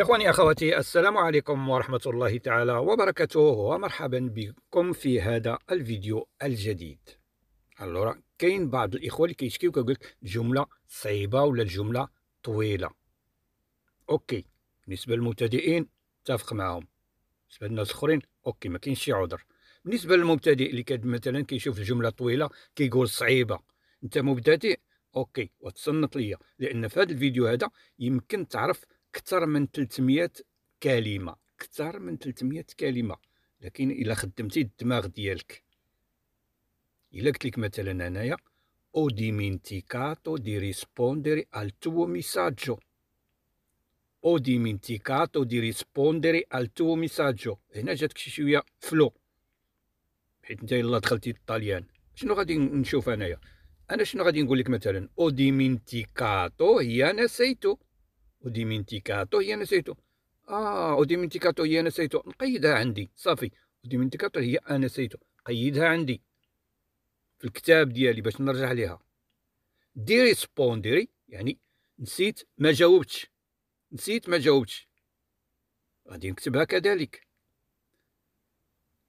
إخواني أخواتي السلام عليكم ورحمة الله تعالى وبركاته ومرحبا بكم في هذا الفيديو الجديد الورا كاين بعض الإخوة اللي كيشكيو كيقول جملة صعيبة ولا الجملة طويلة أوكي بالنسبة للمبتدئين اتفق معاهم بالنسبة للناس الآخرين أوكي ما كاينش شي عذر بالنسبة للمبتدئ اللي كان مثلا كيشوف الجملة طويلة كيقول صعيبة أنت مبتدئ أوكي وتصنت ليا لأن في هذا الفيديو هذا يمكن تعرف اكثر من 300 كلمه اكثر من 300 كلمه لكن الا خدمتي الدماغ ديالك الا قلت لك مثلا انايا او ديمينتيكاتو دي ريسبوندري ال تو ميساجو او ديمينتيكاتو دي ريسبوندري ال تو ميساجو هنا جاتك شي شويه فلو حيت انت يلا دخلتي الطاليان شنو غادي نشوف انايا انا شنو غادي نقول لك مثلا او ديمينتيكاتو هي نسيتو وديمينتيكاتو هي نسيتو اه وديمينتيكاتو هي نسيتو نقيدها عندي صافي وديمينتيكاتو هي انا نسيتو قيدها عندي في الكتاب ديالي باش نرجع ليها دي ريسبونديري يعني نسيت ما جاوبتش نسيت ما جاوبتش غادي نكتبها كذلك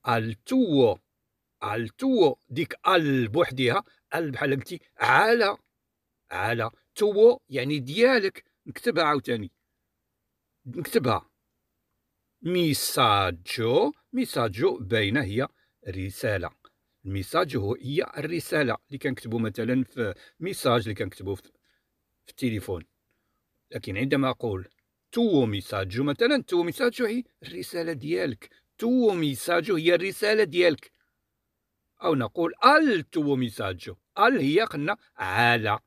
التو التو ديك ال بوحديها ال بحال قلتي على على تو يعني ديالك نكتبها عاوتاني نكتبها ميساجو ميساجو بين هي رساله الميساج هو هي الرساله اللي كنكتبو مثلا في ميساج اللي كنكتبو في, في التليفون لكن عندما اقول تو ميساجو مثلا تو ميساجو هي الرساله ديالك تو ميساجو هي الرساله ديالك او نقول ال تو ميساجو ال هي قلنا على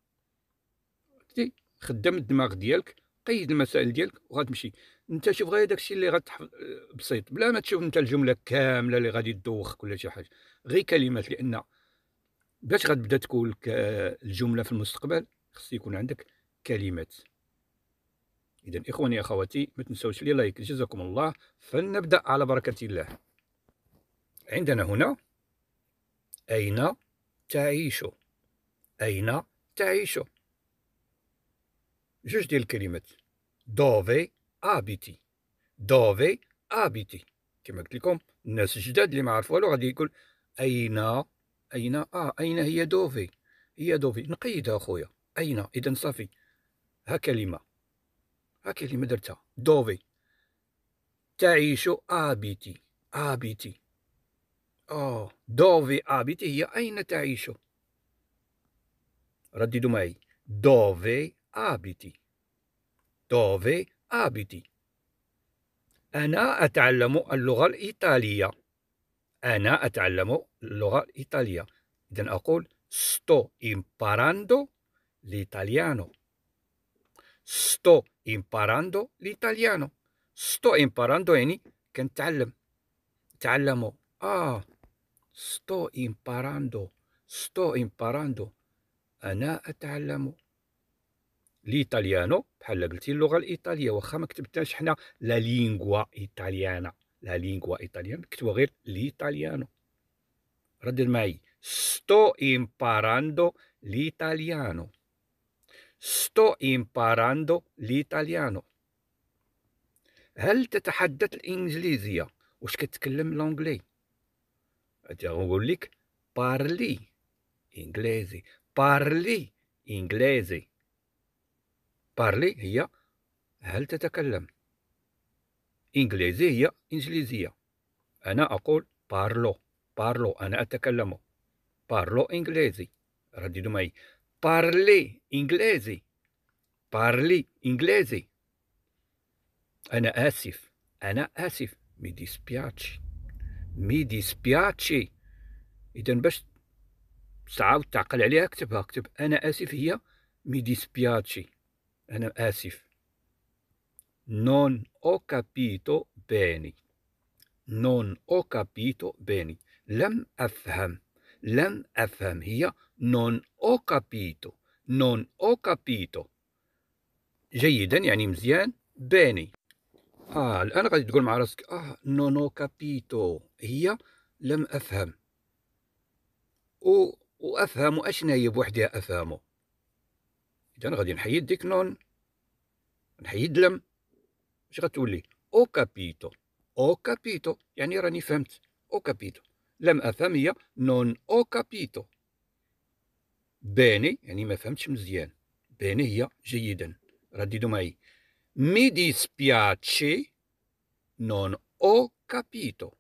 خدام الدماغ ديالك قيد المسائل ديالك وغتمشي انت شوف غير داكشي اللي غتحفظ بسيط بلا ما تشوف انت الجمله كامله اللي غادي تدوخك ولا شي حاجه غير كلمات لان باش غتبدا تقول آه، الجمله في المستقبل خص يكون عندك كلمات اذا اخواني اخواتي ما تنساوش لي لايك جزاكم الله فلنبدا على بركه الله عندنا هنا اين تعيش اين تعيش جوج ديال الكلمات دوفي ابيتي دوفي ابيتي كما قلت لكم الناس الجداد اللي ما عرفوا والو غادي يقول اين اين اه اين هي دوفي هي دوفي نقيدها اخويا اين اذا صافي ها كلمه ها كلمه درتها دوفي تعيش ابيتي ابيتي اه دوفي ابيتي هي اين تعيش رددوا معي دوفي abiti dove abiti أنا أتعلم اللغة الإيطالية أنا أتعلم اللغة الإيطالية إذا أقول sto imparando l'italiano sto imparando l'italiano sto imparando يعني كنتعلم تعلموا آه sto imparando sto imparando أنا أتعلم ليتاليانو بحال قلتي اللغه الايطاليه واخا ما كتبتهاش حنا لا لينغوا ايطاليانا لا لينغوا ايطاليانا كتبوا غير ليتاليانو ردد معي ستو امباراندو ليتاليانو ستو امباراندو ليتاليانو هل تتحدث الانجليزيه واش كتكلم لونجلي نقول لك بارلي انجليزي بارلي انجليزي بارلي هي هل تتكلم إنجليزي هي إنجليزية أنا أقول بارلو بارلو أنا أتكلم بارلو إنجليزي رددوا معي بارلي إنجليزي بارلي إنجليزي أنا آسف أنا آسف مي ديسبياتشي مي ديسبياتشي إذا باش تعاود تعقل عليها اكتبها اكتب أنا آسف هي مي ديسبياتشي أنا آسف non ho capito bene non ho capito bene لم أفهم لم أفهم هي non ho capito non ho capito جيدا يعني مزيان باني اه الان غادي تقول مع راسك اه نونو كابيتو هي لم افهم و... وافهم اشنا هي بوحدها افهمه اذا غادي نحيد ديك نون نحيد لم اش غتولي او كابيتو او كابيتو يعني راني فهمت او كابيتو لم افهم هي نون او كابيتو بيني يعني ما فهمتش مزيان بيني هي جيدا رددوا معي مي ديسبياتشي نون او كابيتو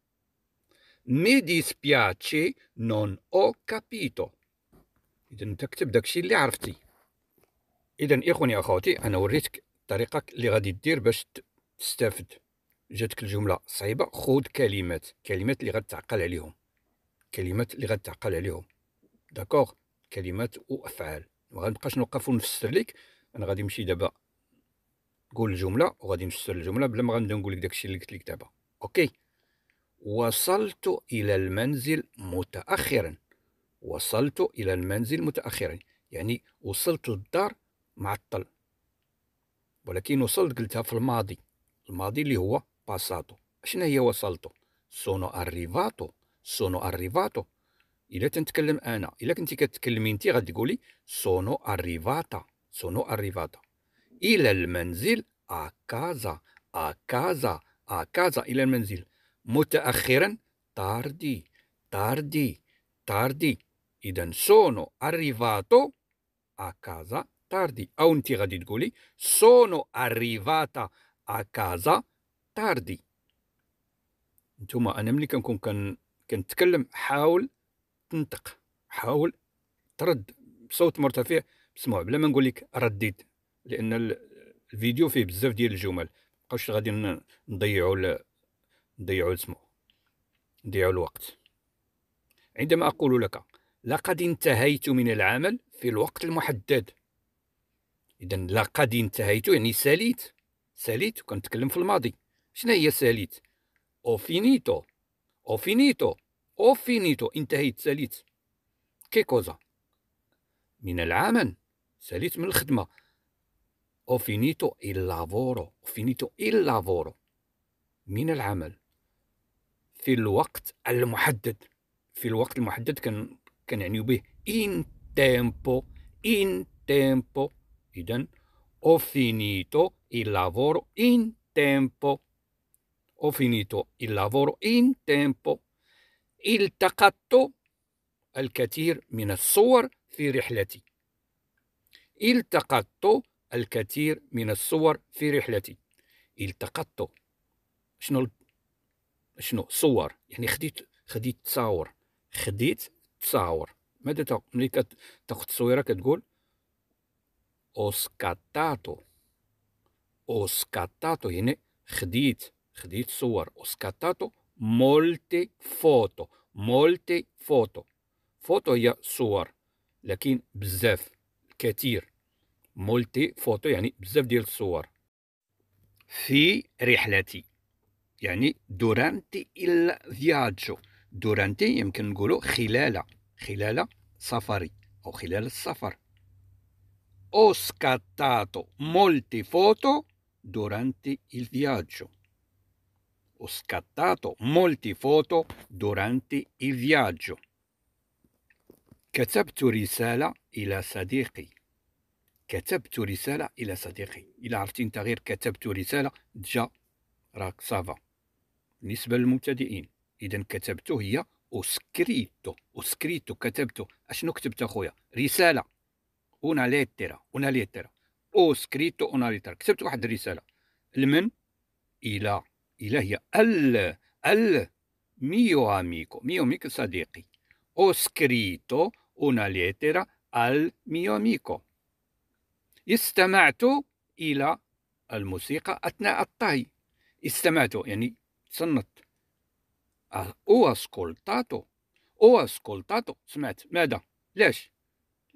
مي ديسبياتشي نون او كابيتو اذا كتب داكشي اللي عرفتي اذا اخواني اخواتي انا وريتك الطريقه اللي غادي دير باش تستافد جاتك الجمله صعيبه خود كلمات كلمات اللي غتعقل عليهم كلمات اللي غتعقل عليهم داكوغ كلمات وافعال ما غنبقاش نوقف ونفسر لك انا غادي نمشي دابا نقول الجمله وغادي نفسر الجمله بلا ما غنبدا نقول لك داكشي اللي قلت لك دابا اوكي وصلت الى المنزل متاخرا وصلت الى المنزل متاخرا يعني وصلت للدار معطل ولكن وصلت قلتها في الماضي الماضي اللي هو باساتو شنو هي وصلتو سونو اريفاتو سونو اريفاتو الا تنتكلم انا الا كنتي كتكلمي انت غتقولي سونو اريفاتا سونو اريفاتا الى المنزل اكازا اكازا اكازا الى المنزل متاخرا تاردي تاردي تاردي اذا سونو اريفاتو اكازا tardi او انت غادي تقولي sono arrivata a casa tardi نتوما انا ملي كنكون كن كنتكلم حاول تنطق حاول ترد بصوت مرتفع مسموع بلا ما نقول لك رديت لان الفيديو فيه بزاف ديال الجمل مابقاوش غادي نضيعوا ل... نضيعوا اسمعوا نضيعوا الوقت عندما اقول لك لقد انتهيت من العمل في الوقت المحدد اذا لقد انتهيت يعني ساليت ساليت كنتكلم في الماضي شنو هي ساليت او فينيتو او فينيتو او فينيتو انتهيت ساليت كي كوزا من العمل ساليت من الخدمه او فينيتو اي لافورو او فينيتو اي لافورو من العمل في الوقت المحدد في الوقت المحدد كنعنيو به ان تيمبو ان تيمبو rapiden, ho finito il lavoro in tempo. Ho finito il lavoro in tempo. التقطت الكثير من الصور في رحلتي. التقطت الكثير من الصور في رحلتي. التقطت شنو شنو صور يعني خديت خديت تصاور خديت تصاور ماذا ملي كتاخذ تصويره كتقول اوسكاتاتو اوسكاتاتو يعني خديت خديت صور اوسكاتاتو مولتي فوتو مولتي فوتو فوتو هي صور لكن بزاف كثير مولتي فوتو يعني بزاف ديال الصور في رحلتي يعني دورانتي إلا فياجو دورانتي يمكن نقولو خلال خلال سفري أو خلال السفر ho scattato molte foto durante il viaggio. Ho scattato molte foto durante il viaggio. كتبت رسالة إلى صديقي كتبت رسالة إلى صديقي إلى عرفتي أنت غير كتبت رسالة جا راك صافا بالنسبة للمبتدئين إذا كتبت هي أسكريتو أسكريتو كتبت أشنو كتبت أخويا رسالة una lettera una lettera او سكريتو اون ليتر كتبت واحد الرساله لمن الى الى هي ال ال ميو اميكو ميو ميكو صديقي او سكريتو اون ليترا ال ميو اميكو استمعت إلى الموسيقى أثناء الطهي. استمعت يعني صنت. أو أسكولتاتو. أو أسكولتاتو. سمعت ماذا؟ ليش؟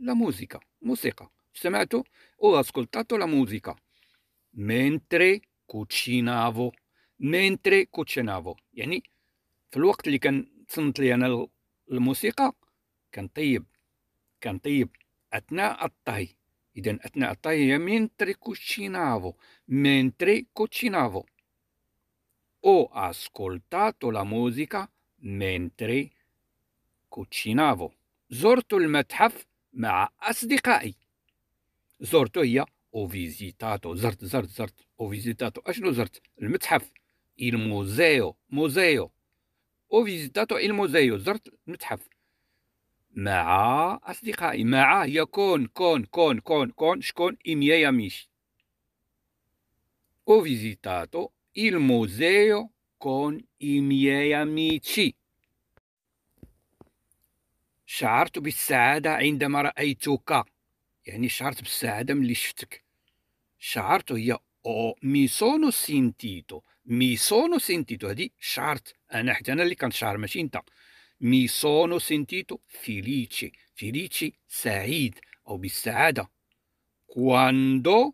la musica, musica. Semato, ho ascoltato la musica mentre cucinavo, mentre cucinavo. يعني في الوقت اللي كنصنت لي انا الموسيقى كنطيب كنطيب اثناء الطهي اذا اثناء الطهي هي mentre cucinavo mentre cucinavo ho ascoltato la musica mentre cucinavo زرت المتحف مع أصدقائي زرتو هي او فيزيتاتو زرت زرت زرت او فيزيتاتو اشنو زرت المتحف الموزيو موزيو او فيزيتاتو الموزيو زرت المتحف مع اصدقائي مع هي كون كون كون كون كون شكون إميايا ياميش او فيزيتاتو الموزيو كون إميايا ميشي شعرت بالسعادة عندما رأيتك يعني شعرت بالسعادة ملي شفتك شعرت هي أو مي سونو سينتيتو مي سونو سينتيتو هذه شعرت أنا حتى أنا اللي كنشعر ماشي أنت مي سونو سينتيتو فيليتشي فيليتشي سعيد أو بالسعادة كواندو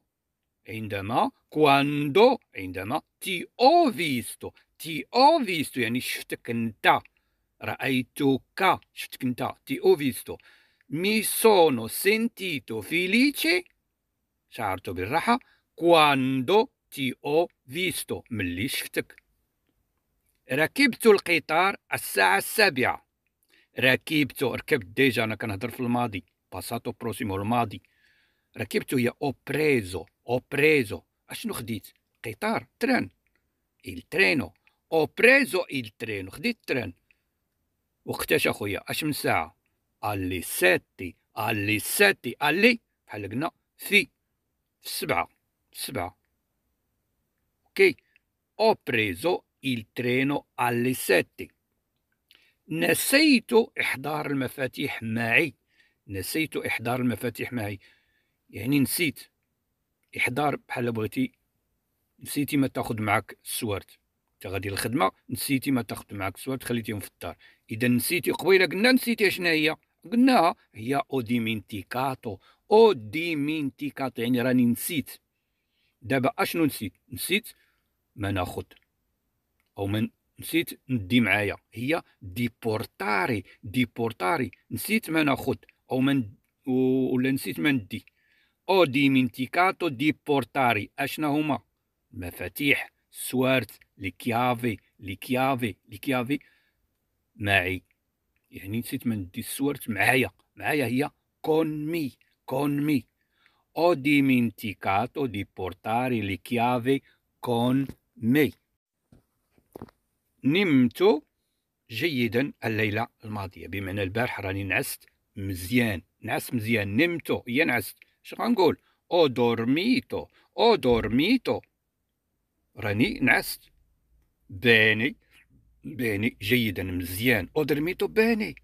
عندما كواندو عندما تي او فيستو تي او فيستو يعني شفتك انت Ra'aytuka, shtknta, ti ho visto. Mi sono sentito felice, شعرت بالراحة, quando ti ho visto, ملي شفتك. ركبت القطار الساعة السابعة. ركبت ركبت ديجا أنا كنهضر في الماضي. باساتو بروسيمو الماضي. ركبت هي او بريزو او بريزو اشنو خديت قطار تران il treno ho preso il treno خديت التران وقتاش اخويا اش من ساعه اللي ساتي اللي ساتي اللي بحال قلنا في في السبعه في السبعه اوكي او بريزو il treno alle sette نسيت إحضار المفاتيح معي نسيت إحضار المفاتيح معي يعني نسيت إحضار بحال بغيتي نسيتي ما تاخد معك السوارت انت غادي للخدمه نسيتي ما تاخد معك السوارت خليتيهم في الدار اذا نسيتي قبيله قلنا نسيتي شنا هي قلناها هي اوديمينتيكاتو اوديمينتيكاتو يعني راني نسيت دابا اشنو نسيت نسيت ما ناخد او من نسيت ندي معايا هي ديبورتاري ديبورتاري نسيت ما ناخد او من ولا نسيت ما ندي او ديمينتيكاتو ديبورتاري اشنا هما المفاتيح سوارت لي كيافي لي كيافي لي كيافي معي يعني نسيت ما ندي السورت معايا معايا هي كون مي كون مي او ديمينتيكاتو دي بورتاري لي كيافي كون مي نمت جيدا الليلة الماضية بمعنى البارح راني نعست مزيان نعس مزيان نمت هي نعست اش غنقول او دورميتو او دورميتو راني نعست بيني باني جيدا مزيان درميتو باني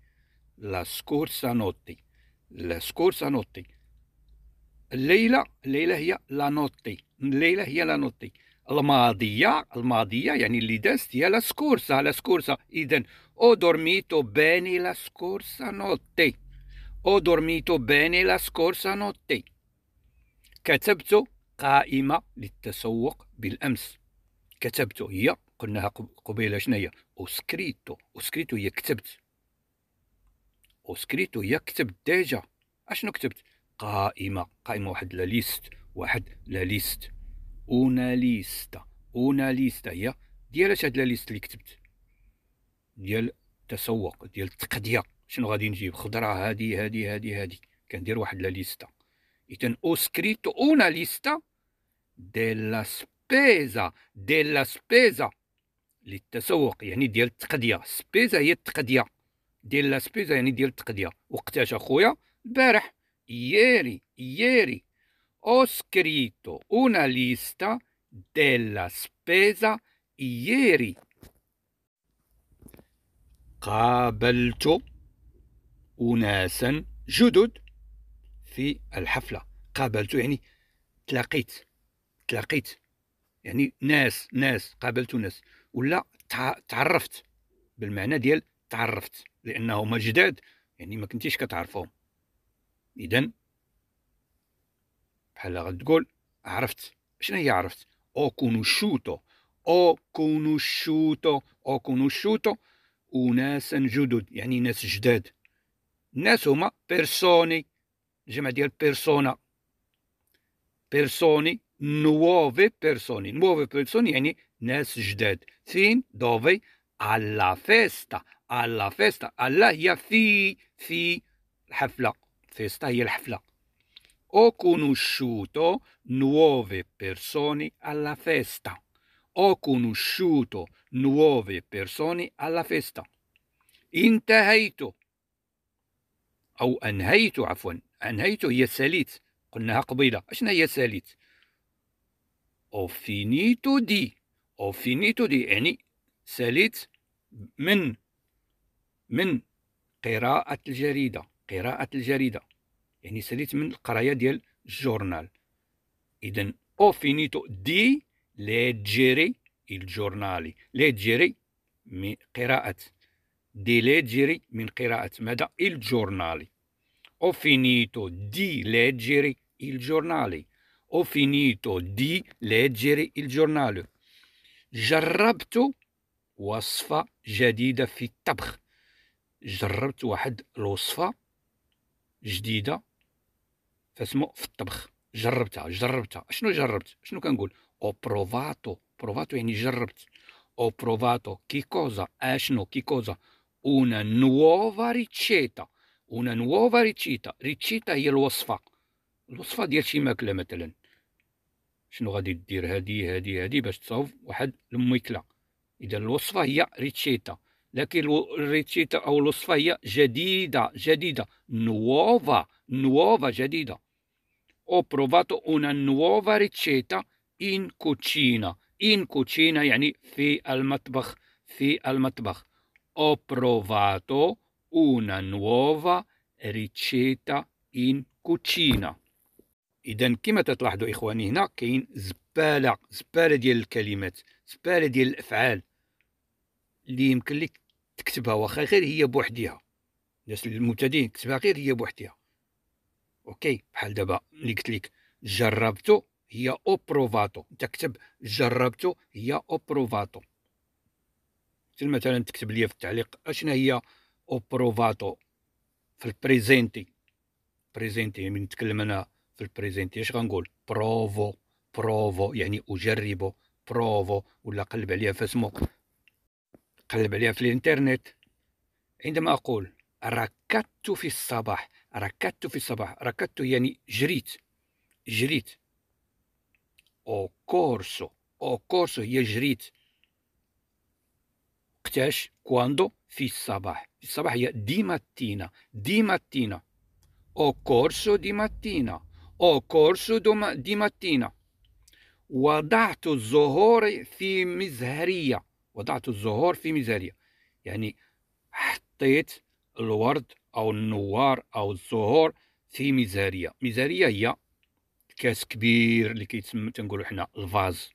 لا سكورسا نوتي لا سكورسا نوتي الليلة الليلة هي لا نوتي الليلة هي لا نوتي الماضية الماضية يعني اللي دازت هي لا سكورسا لا سكورسا إذا أو دورميتو باني لا سكورسا نوتي أو دورميتو باني لا سكورسا نوتي كتبت قائمة للتسوق بالأمس كتبت هي قلناها قبيله شناهي وسكريتو وسكريتو هي كتبت وسكريتو هي كتبت ديجا اشنو كتبت قائمه قائمه واحد لا ليست واحد لا ليست اونا ليستا اونا ليستا هي ديال اش هاد لا ليست اللي كتبت ديال التسوق ديال التقديه شنو غادي نجيب خضره هادي هادي هادي هادي كندير واحد لا ليستا اذا او سكريتو اونا ليستا ديلا سبيزا ديلا سبيزا للتسوق يعني ديال التقديه سبيزا هي التقديه ديال لا سبيزا يعني ديال التقديه وقتاش اخويا البارح ياري ياري او سكريتو اون ليستا ديال سبيزا ياري قابلت أناسا جدد في الحفلة قابلت يعني تلاقيت تلاقيت يعني ناس ناس قابلت ناس ولا تعرفت بالمعنى ديال تعرفت لانه جداد يعني ما كنتيش كتعرفهم اذا بحال غتقول عرفت شنو هي عرفت او كونوشوتو او كونوشوتو او كونوشوتو اناسا جدد يعني ناس جداد الناس هما بيرسوني جمع ديال بيرسونا بيرسوني نوفي بيرسوني نوفي بيرسوني يعني ناس جداد فين دوفي على فيستا على فيستا على هي في في الحفلة فيستا هي الحفلة او كونوشوتو nuove بيرسوني على فيستا او كونوشوتو nuove بيرسوني على فيستا انتهيت او انهيت عفوا انهيت هي ساليت قلناها قبيله اشنا هي ساليت او فينيتو دي او فينيتو دي اني ساليت من من قراءة الجريدة قراءة الجريدة يعني ساليت من القراية ديال الجورنال إذن او فينيتو دي ليجيري الجورنالي ليجيري من قراءة دي ليجيري من قراءة ماذا الجورنالي او فينيتو دي ليجيري الجورنالي او فينيتو دي ليجيري الجورنالي جربت وصفة جديدة في الطبخ جربت واحد الوصفة جديدة فاسمو في الطبخ جربتها جربتها شنو جربت شنو كنقول او بروفاتو بروفاتو يعني جربت او بروفاتو كي كوزا اشنو كي كوزا اون nuova ريتشيتا اون nuova ريتشيتا ريتشيتا هي الوصفة الوصفة ديال شي ماكلة مثلا شنو غادي دير هادي هادي هادي باش تصاوب واحد الميكله اذا الوصفه هي ريتشيتا لكن الريتشيتا او الوصفه هي جديده جديده نوفا نوفا جديده او بروفاتو اون nuova ريتشيتا ان كوتشينا ان كوتشينا يعني في المطبخ في المطبخ او بروفاتو اون nuova ريتشيتا ان كوتشينا اذا كما تلاحظوا اخواني هنا كاين زباله زباله ديال الكلمات زباله ديال الافعال اللي يمكن لك تكتبها واخا غير هي بوحديها الناس المبتدئين كتبها غير هي بوحديها اوكي بحال دابا اللي قلت لك جربتو هي اوبروفاتو انت كتب جربتو هي اوبروفاتو مثلا تكتب لي في التعليق اشنا هي اوبروفاتو في البريزنتي بريزنتي من يعني نتكلم انا في البريزنتي اش غنقول بروفو بروفو يعني اجربه بروفو ولا قلب عليها في اسمه قلب عليها في الانترنت عندما اقول ركضت في الصباح ركضت في الصباح ركضت يعني جريت جريت او كورسو او كورسو هي جريت وقتاش كواندو في الصباح في الصباح هي دي ماتينا دي ماتينا او كورسو دي ماتينا Ho corso di mattina. وضعت الزهور في مزهرية وضعت الزهور في مزهرية يعني حطيت الورد أو النوار أو الزهور في مزهرية مزهرية هي كاس كبير اللي كيتسمى تنقولوا حنا الفاز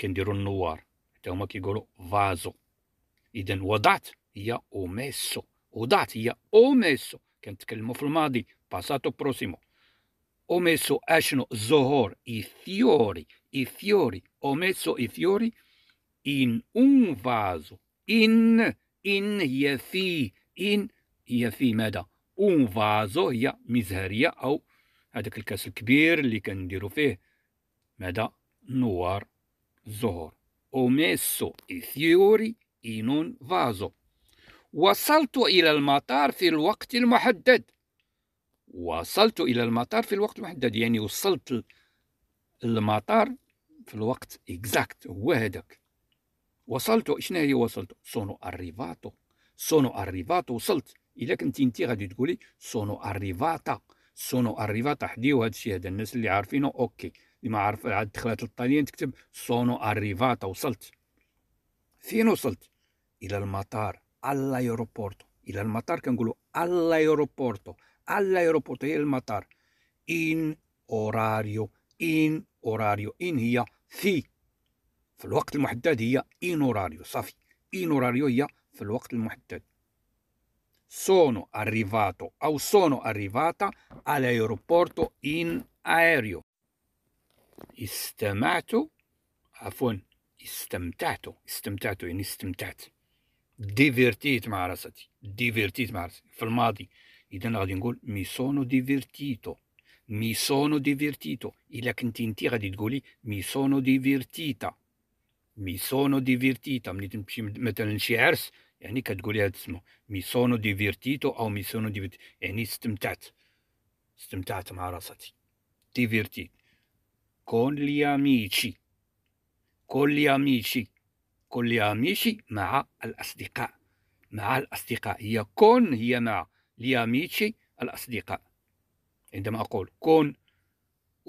كنديروا النوار حتى هما كيقولوا فازو اذا وضعت هي اوميسو وضعت هي اوميسو كنتكلموا في الماضي باساتو بروسيمو ho messo asino Zohor, i fiori, i fiori, ho messo i fiori in un vaso, in, in yefi, in yefi ماذا؟ اون فازو هي مزهريه او هذاك الكاس الكبير اللي كنديرو فيه ماذا؟ نوار زهور او ميسو اي ثيوري in un وصلت إلى المطار في الوقت المحدد وصلت إلى المطار في الوقت المحدد يعني وصلت المطار في الوقت إكزاكت هو هذاك وصلت شنو هي وصلت سونو أريفاتو سونو أريفاتو وصلت إلا كنتي أنت غادي تقولي سونو أريفاتا سونو أريفاتا حديو هذا الشيء هذا الناس اللي عارفينه أوكي اللي ما عارف عاد دخلت الطاليان تكتب سونو أريفاتا وصلت فين وصلت إلى المطار الايروبورتو إلى المطار كنقولوا الايروبورتو al aeropuerto y matar. إن أوراريو إن أوراريو إن هي في في الوقت المحدد هي إن أوراريو صافي إن أوراريو هي في الوقت المحدد sono arrivato أو sono arrivata all'aeroporto in aereo استمعت عفوا استمتعت استمتعت يعني استمتعت ديفيرتيت مع راسي ديفيرتيت مع راسي في الماضي اذا غادي نقول مي سونو ديفيرتيتو مي سونو ديفيرتيتو الا كنتي انت غادي تقولي مي سونو ديفيرتيتا مي سونو ديفيرتيتا ملي تمشي مثلا لشي عرس يعني كتقولي هذا السمو مي سونو ديفيرتيتو او مي سونو ديفيرتيتو يعني استمتعت استمتعت مع راساتي ديفيرتيت كون لي اميتشي كون لي اميتشي كون لي اميتشي مع الاصدقاء مع الاصدقاء هي كون هي مع لياميتشي الأصدقاء عندما أقول كون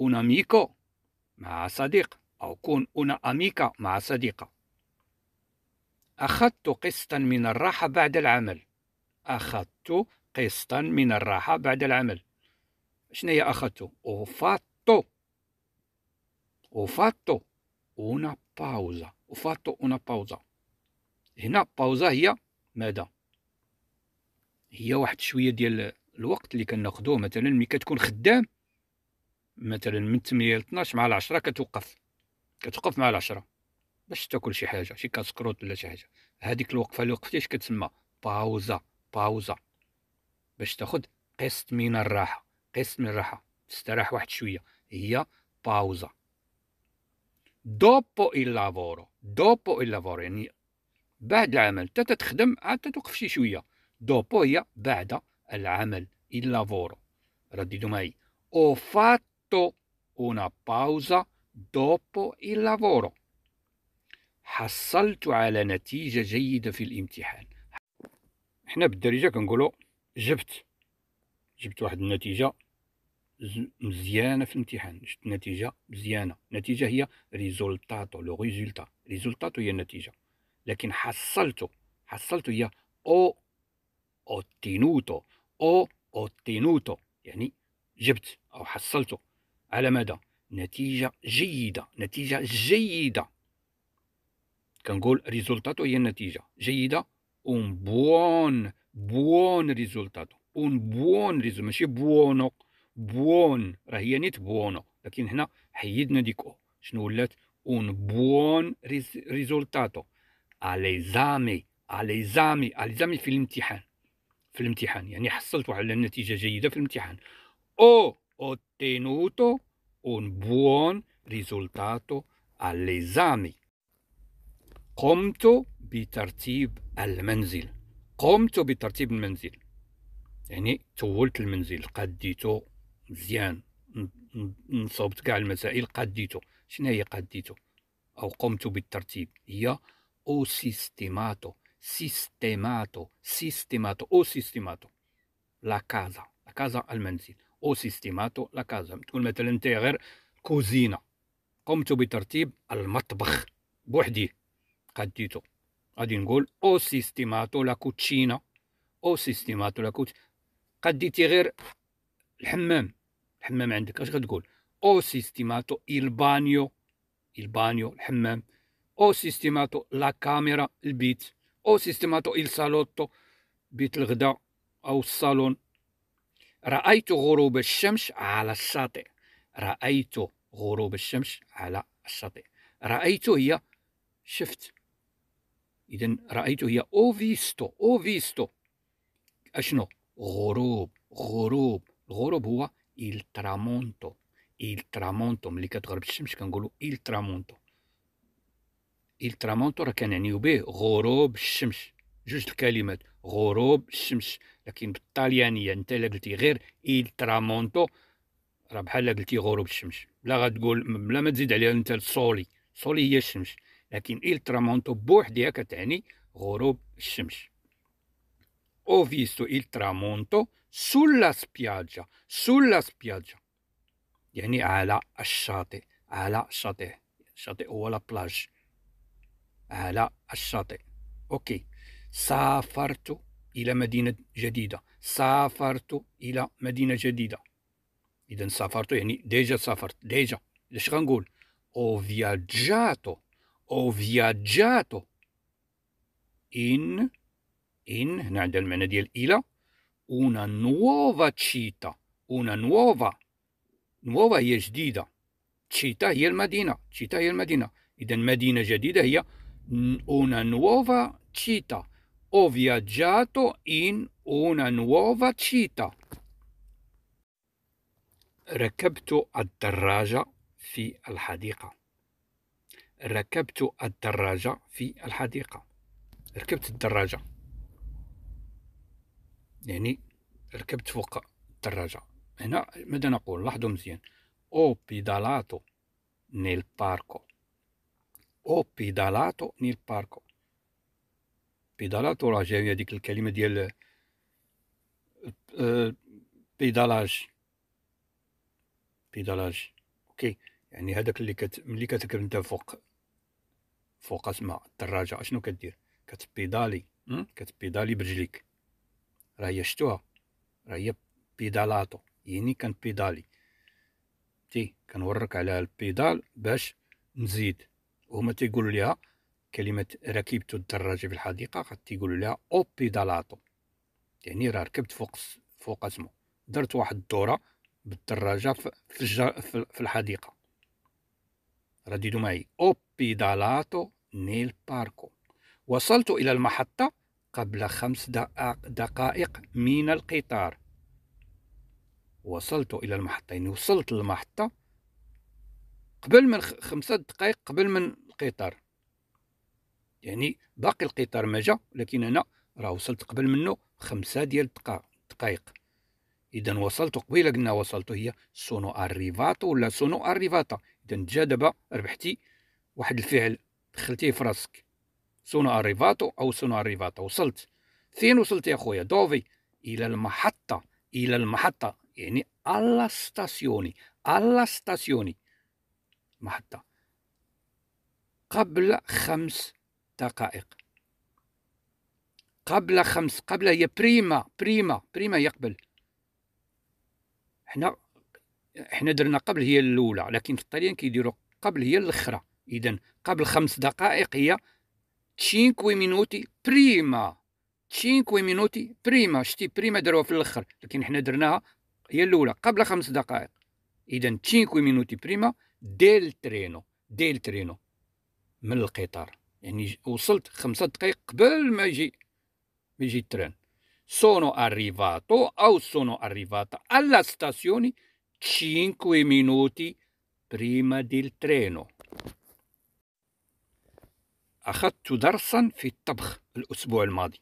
أنا ميكو مع صديق أو كون أنا أميكا مع صديقة أخذت قسطا من الراحة بعد العمل أخذت قسطا من الراحة بعد العمل شنو هي أخذت أوفاتو أوفاتو أونا باوزا أوفاتو أونا باوزا هنا باوزا هي ماذا هي واحد شويه ديال الوقت اللي كناخذوه مثلا ملي كتكون خدام مثلا من 8 ل 12 مع 10 كتوقف كتوقف مع 10 باش تاكل شي حاجه شي كاسكروت ولا شي حاجه هذيك الوقفه اللي وقفتيش كتسمى باوزا باوزا باش تاخذ قسط من الراحه قسط من الراحه تستراح واحد شويه هي باوزا دوبو il lavoro دوبو il lavoro يعني بعد العمل حتى تخدم عاد توقف شي شويه Dopo io, بعد العمل, il lavoro. Ripeto mai. Ho fatto una pausa dopo il lavoro. حصلت على نتيجة جيدة في الامتحان. حنا بالدارجة كنقولو جبت جبت واحد النتيجة مزيانه في الامتحان جبت نتيجه مزيانه النتيجه هي ريزولتاتو لو ريزولتا ريزولتاتو هي النتيجه لكن حصلت حصلت هي او اوتينوتو او اوتينوتو يعني جبت أو حصلت على ماذا نتيجة جيدة نتيجة جيدة كنقول ريزولتاتو هي النتيجة جيدة اون بوون بوون ريزولتاتو اون بوون ريزو ماشي بوونو بوون راه هي نيت بوونو لكن هنا حيدنا ديك او شنو ولات اون ريزولتاتو على زامي على زامي على زامي في الامتحان في الامتحان يعني حصلت على نتيجه جيده في الامتحان او ottenuto اون بوون ريزولتاتو اليزامي قمت بترتيب المنزل قمت بترتيب المنزل يعني تولت المنزل قديته مزيان نصبت كاع المسائل قديته شنو هي قديته او قمت بالترتيب هي او سيستيماتو سيستيماتو سيستيماتو او سيستيماتو لا كازا لا كازا المنزل او سيستيماتو لا كازا تقول مثلا انت غير كوزينه قمت بترتيب المطبخ بوحدي قديتو غادي نقول او سيستيماتو لا كوتشينا او سيستيماتو لا كوت قديتي غير الحمام الحمام عندك اش غتقول او سيستيماتو البانيو البانيو الحمام او سيستيماتو لا كاميرا البيت او سيستماتو إل سالوتو بيت الغداء او الصالون رايت غروب الشمس على الشاطئ رايت غروب الشمس على الشاطئ رايت هي شفت اذا رايت هي او فيستو او فيستو اشنو غروب غروب الغروب هو il tramonto ملي كتغرب الشمس كنقولو il الترامونتو راه كنعنيو به غروب الشمس جوج الكلمات غروب الشمس لكن بالطليانيه انت لا قلتي غير الترامونتو راه بحال قلتي غروب الشمس بلا غتقول بلا ما تزيد عليها انت صولي صولي هي الشمس لكن الترامونتو بوحدها كتعني غروب الشمس إل ترامونتو سول لا سبياجا سول لا سبياجا يعني على الشاطئ على الشاطئ الشاطئ هو لا بلاج على الشاطئ أوكي سافرت إلى مدينة جديدة سافرت إلى مدينة جديدة إذا سافرت يعني ديجا سافرت ديجا اش غنقول أو فياجاتو أو فياجاتو إن إن هنا عندها المعنى ديال إلى أونا نوفا تشيتا أونا نوفا نوفا هي جديدة تشيتا هي المدينة تشيتا هي المدينة إذا مدينة جديدة هي una nuova città. Ho viaggiato in una nuova città. ركبت الدراجة في الحديقة. ركبت الدراجة في الحديقة. ركبت الدراجة. يعني ركبت فوق الدراجة. هنا ماذا نقول؟ لاحظوا مزيان. أو بيدالاتو نيل باركو. او بيدالاتو نيل باركو بيدالاتو راه جايه ديك الكلمه ديال بيدالاج بيدالاج اوكي يعني هذاك اللي كت... ملي كتركب انت فوق فوق اسمع الدراجه اشنو كدير كتبيدالي كتبيدالي برجليك راه هي شتوها راه هي بيدالاتو يعني كنبيدالي تي كنورك على البيدال باش نزيد وهما تيقولوا لها كلمة ركبت الدراجة في الحديقة قد لها أو بيدالاتو يعني راه ركبت فوق فوق اسمه درت واحد الدورة بالدراجة في, في, في الحديقة رددوا معي أو بيدالاتو نيل باركو وصلت إلى المحطة قبل خمس دقائق من القطار وصلت إلى المحطة يعني وصلت للمحطة قبل من خمسة دقائق قبل من القطار يعني باقي القطار ما جا لكن انا راه وصلت قبل منه خمسة ديال الدقائق اذا وصلت قبيله قلنا وصلت هي سونو اريفاتو ولا سونو اريفاتا اذا جا دابا ربحتي واحد الفعل دخلتيه في راسك سونو اريفاتو او سونو اريفاتا وصلت فين وصلت يا خويا دوفي الى المحطه الى المحطه يعني الا ستاسيوني الا ستاسيوني المحطة قبل خمس دقائق قبل خمس قبل هي بريما بريما بريما يقبل حنا حنا درنا قبل هي الاولى لكن في الطليان كيديروا قبل هي الاخرى اذا قبل خمس دقائق هي تشينكوي مينوتي بريما تشينكوي مينوتي بريما شتي بريما داروها في الاخر لكن حنا درناها هي الاولى قبل خمس دقائق اذا تشينكوي مينوتي بريما ديل ترينو ديل ترينو من القطار يعني وصلت خمسة دقائق قبل ما يجي ما يجي التران سونو اريفاتو او سونو اريفاتا alla ستاسيوني 5 minuti prima del treno أخذت درسا في الطبخ الأسبوع الماضي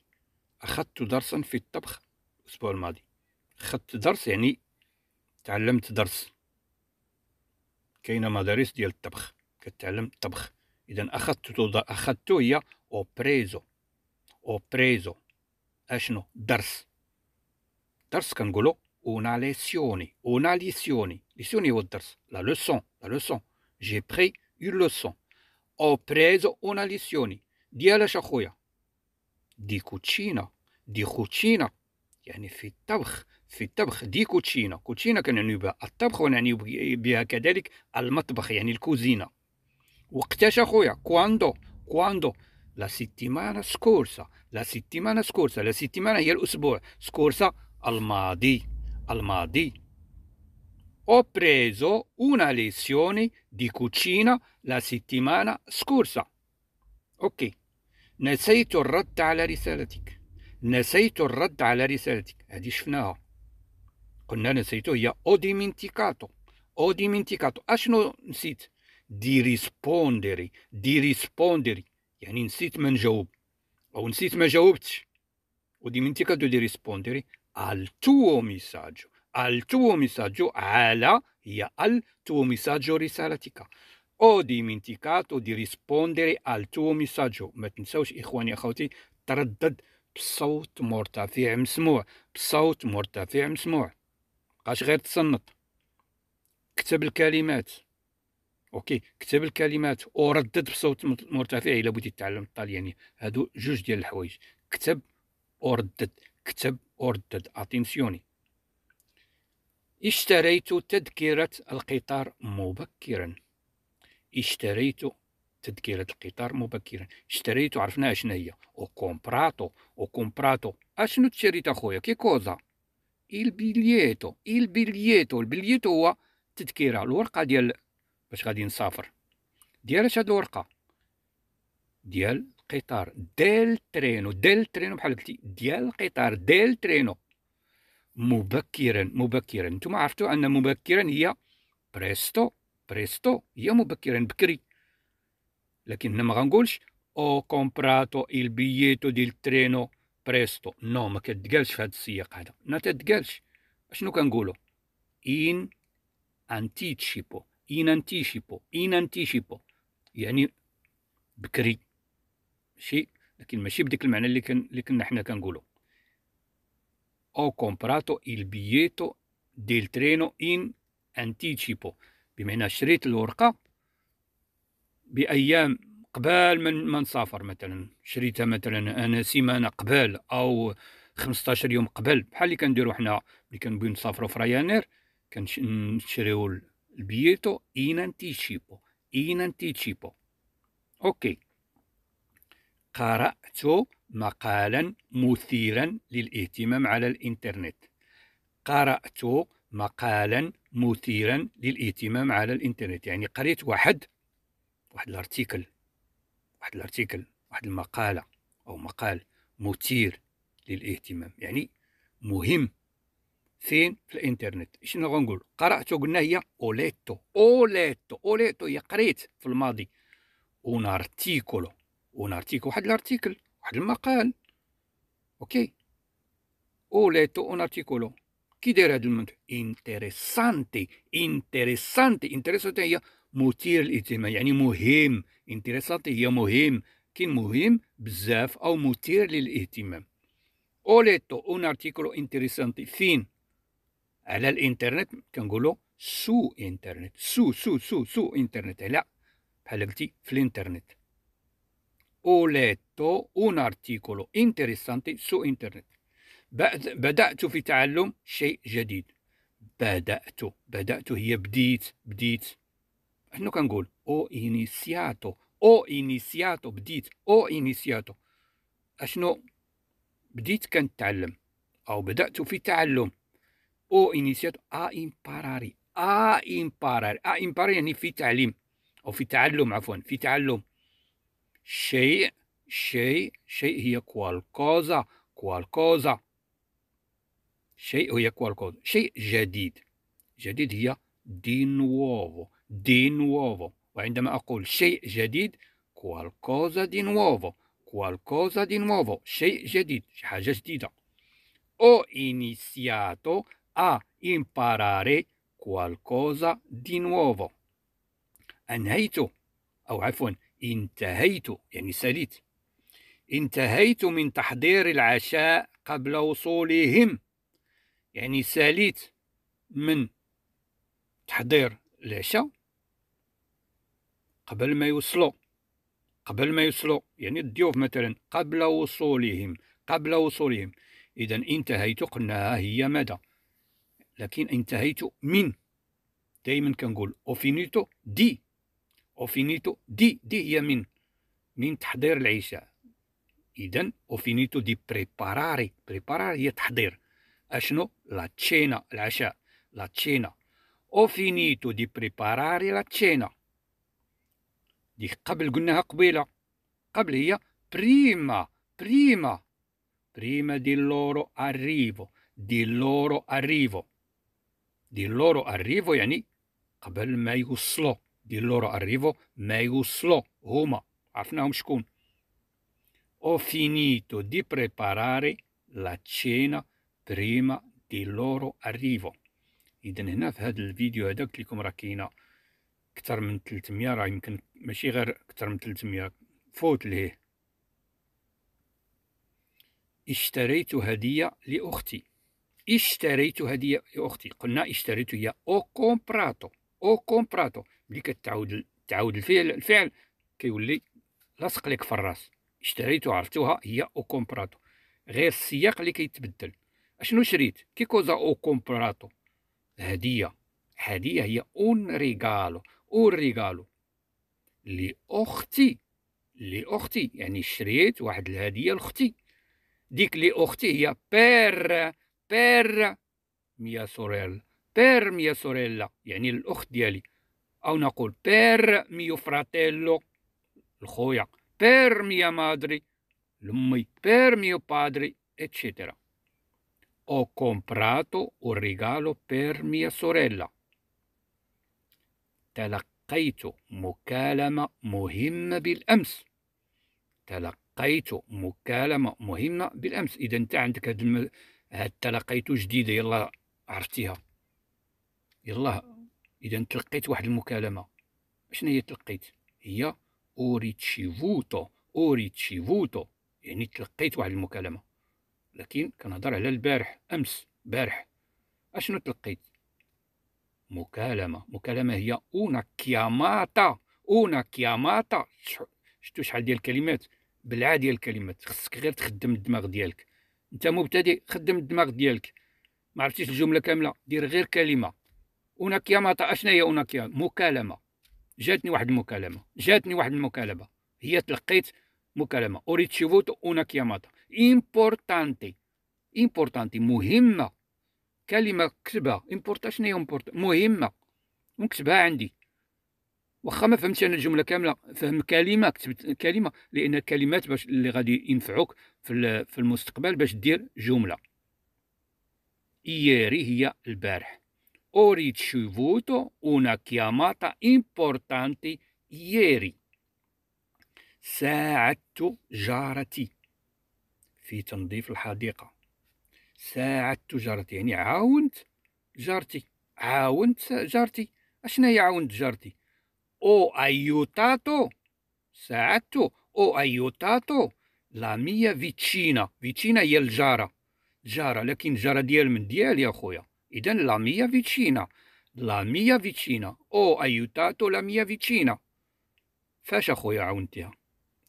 أخذت درسا في الطبخ الأسبوع الماضي أخذت درس يعني تعلمت درس كاينه مدارس ديال الطبخ كتعلم الطبخ اذا اخذته اخذت هي اوبريزو اوبريزو اشنو درس درس كنقولو اون lezione اون lezione ليسيوني هو الدرس لا لوسون لا لوسون جي بري اون لوسون او بريزو اون lezione ديال اش اخويا دي كوتشينا دي خوتشينا يعني في الطبخ في الطبخ دي كوتشينا كوتشينا كنعنيو بها الطبخ ونعنيو إيه، بها كذلك المطبخ يعني الكوزينة وقتاش اخويا كواندو كواندو لا سيتيمانا سكورسا لا سيتيمانا سكورسا لا سيتيمانا هي الاسبوع سكورسا الماضي الماضي ho preso una lezione di cucina la settimana scorsa. Ok. نسيت الرد على رسالتك. نسيت الرد على رسالتك. هذه شفناها. قلنا نسيته هي او او اوديمنتيكاتو اشنو نسيت دي ريسبوندري دي ريسبوندري يعني نسيت ما نجاوب او نسيت ما جاوبتش او وديمنتيكاتو دي ريسبوندري al tuo messaggio al tuo messaggio alla هي al tuo messaggio رسالتك او dimenticato دي rispondere al tuo messaggio ما تنساوش اخواني اخوتي تردد بصوت مرتفع مسموع بصوت مرتفع مسموع بقاش غير تصنت كتب الكلمات اوكي كتب الكلمات وردد بصوت مرتفع الا بغيتي تتعلم الطلياني هادو جوج ديال الحوايج كتب وردد كتب وردد اتينسيوني اشتريت تذكرة القطار مبكرا اشتريت تذكرة القطار مبكرا اشتريت عرفنا اشنا هي وكومبراتو وكومبراتو اشنو تشريت اخويا كي كوزا البيليتو البيليتو البليتو هو تذكيره الورقه ديال باش غادي نسافر ديال اش هاد الورقه ديال القطار ديل ترينو ديل ترينو بحال قلتي ديال القطار ديل ترينو مبكرا مبكرا نتوما عرفتوا ان مبكرا هي بريستو بريستو هي مبكرا بكري لكن ما غنقولش او كومبراتو البيليتو ديال ترينو بريستو نو ما كتقالش في هذا السياق هذا ما تتقالش شنو كنقولوا ان انتيشيبو ان انتيشيبو ان انتيشيبو يعني بكري ماشي لكن ماشي بديك المعنى اللي كن اللي كنا حنا كنقولوا او كومبراتو il biglietto ديل ترينو ان انتيشيبو بمعنى شريت الورقه بايام قبال من ما نسافر مثلا شريتها مثلا انا سيمانه قبال او 15 يوم قبل بحال اللي كنديرو حنا اللي كنبغيو نسافرو في رايانير كنشريو البييتو ان انتيشيبو ان انتيشيبو اوكي قرات مقالا مثيرا للاهتمام على الانترنت قرات مقالا مثيرا للاهتمام على الانترنت يعني قريت واحد واحد الارتيكل واحد الارتيكل واحد المقالة أو مقال مثير للاهتمام يعني مهم فين في الانترنت شنو غنقول قرأته قلنا هي أوليتو أوليتو أوليتو هي قريت في الماضي اون ارتيكولو اون ارتيكو واحد الارتيكل واحد المقال اوكي أوليتو اون ارتيكولو كي داير هذا المنتج انتريسانتي انتريسانتي انتريسانتي هي مثير للاهتمام يعني مهم انتريسانتي هي مهم كاين مهم بزاف او مثير للاهتمام اوليتو اون ارتيكولو انتريسانتي فين على الانترنت كنقولو سو انترنت سو سو سو سو انترنت لا بحال قلتي في الانترنت اوليتو اون ارتيكولو انتريسانتي سو انترنت بدأت في تعلم شيء جديد بدأت بدأت هي بديت بديت حنا كنقول او انيسياتو او انيسياتو بديت او انيسياتو اشنو بديت كنتعلم او بدات في تعلم او انيسياتو ا امباراري ا امباراري ا امباراري يعني في تعليم او في تعلم عفوا في تعلم شيء شيء شيء هي كوالكوزا كوالكوزا شيء هي كوالكوزا شيء جديد جديد هي دي نوفو دي نوفو وعندما أقول شيء جديد كوالكوزا دي نوفو كوالكوزا دي نوفو شيء جديد حاجة جديدة أو إنيسياتو أ إمباراري كوالكوزا دي نوفو أنهيت أو عفوا انتهيت يعني ساليت انتهيت من تحضير العشاء قبل وصولهم يعني ساليت من تحضير العشاء قبل ما يوصلوا قبل ما يوصلوا يعني الضيوف مثلا قبل وصولهم قبل وصولهم إذا انتهيت قلناها هي ماذا لكن انتهيت من دائما كنقول اوفينيتو دي اوفينيتو دي دي هي من من تحضير العشاء اذا اوفينيتو دي بريباراري بريباراري هي تحضير اشنو لا تشينا العشاء لا تشينا اوفينيتو دي بريباراري لا تشينا اللي قبل قلناها قبيله قبل هي بريما بريما بريما دي لورو اريفو دي لورو اريفو دي لورو اريفو يعني قبل ما يوصلوا دي لورو اريفو ما يوصلوا هما عرفناهم شكون او فينيتو دي بريباراري لا تشينا بريما دي لورو اريفو اذا هنا في هذا الفيديو هذاك لكم راه كاينه اكثر من 300 راه يمكن ماشي غير اكثر من 300 فوت ليه اشتريت هدية لأختي اشتريت هدية لأختي قلنا اشتريت هي او كومبراتو او كومبراتو ملي كتعاود تعاود الفعل الفعل كيولي لاصق لك في الراس اشتريت عرفتوها هي او كومبراتو غير السياق اللي كيتبدل اشنو شريت كي كوزا او كومبراتو هدية هدية هي اون ريغالو اوريغالو لاختي لاختي يعني شريت واحد الهديه لاختي ديك لاختي هي بير بير ميا سوريل بير ميا سوريلا يعني الاخت ديالي او نقول بير ميو فراتيلو الخويا بير ميا مادري لمي بير ميو بادري اتشيتيرا او كومبراتو او ريغالو بير ميا سوريلا تلقيت مكالمة مهمة بالأمس تلقيت مكالمة مهمة بالأمس إذا أنت عندك هاد, الم... هاد تلقيت جديدة يلا عرفتيها يلا إذا تلقيت واحد المكالمة شنو هي تلقيت هي أوريتشيفوتو أوريتشيفوتو يعني تلقيت واحد المكالمة لكن كنهضر على البارح أمس بارح أشنو تلقيت مكالمة مكالمة هي أونا كياماتا أونا كياماتا شتو شحال ديال الكلمات بلعة ديال الكلمات خصك غير تخدم الدماغ ديالك أنت مبتدئ خدم الدماغ ديالك ما عرفتيش الجملة كاملة دير غير كلمة أونا كياماتا أشنا هي أونا كياماتا مكالمة جاتني واحد المكالمة جاتني واحد المكالمة هي تلقيت مكالمة ho ricevuto أونا chiamata إمبورتانتي importante مهمة كلمه كتبها امبورتا شنو هي امبورتا مهمه ونكتبها عندي واخا ما فهمتش انا الجمله كامله فهم كلمه كتبت كلمه لان الكلمات باش اللي غادي ينفعوك في في المستقبل باش دير جمله ieri هي البارح ho ricevuto اونا كياماتا امبورتانتي ieri ساعدت جارتي في تنظيف الحديقه ساعدت جارتي يعني عاونت جارتي عاونت جارتي اشنا هي عاونت جارتي او ايوتاتو ساعدت او ايوتاتو لا ميا فيتشينا فيتشينا هي الجارة جارة لكن جارة ديال من ديالي يا خويا اذا لا ميا فيتشينا لا ميا فيتشينا او ايوتاتو لا ميا فيتشينا فاش اخويا عاونتها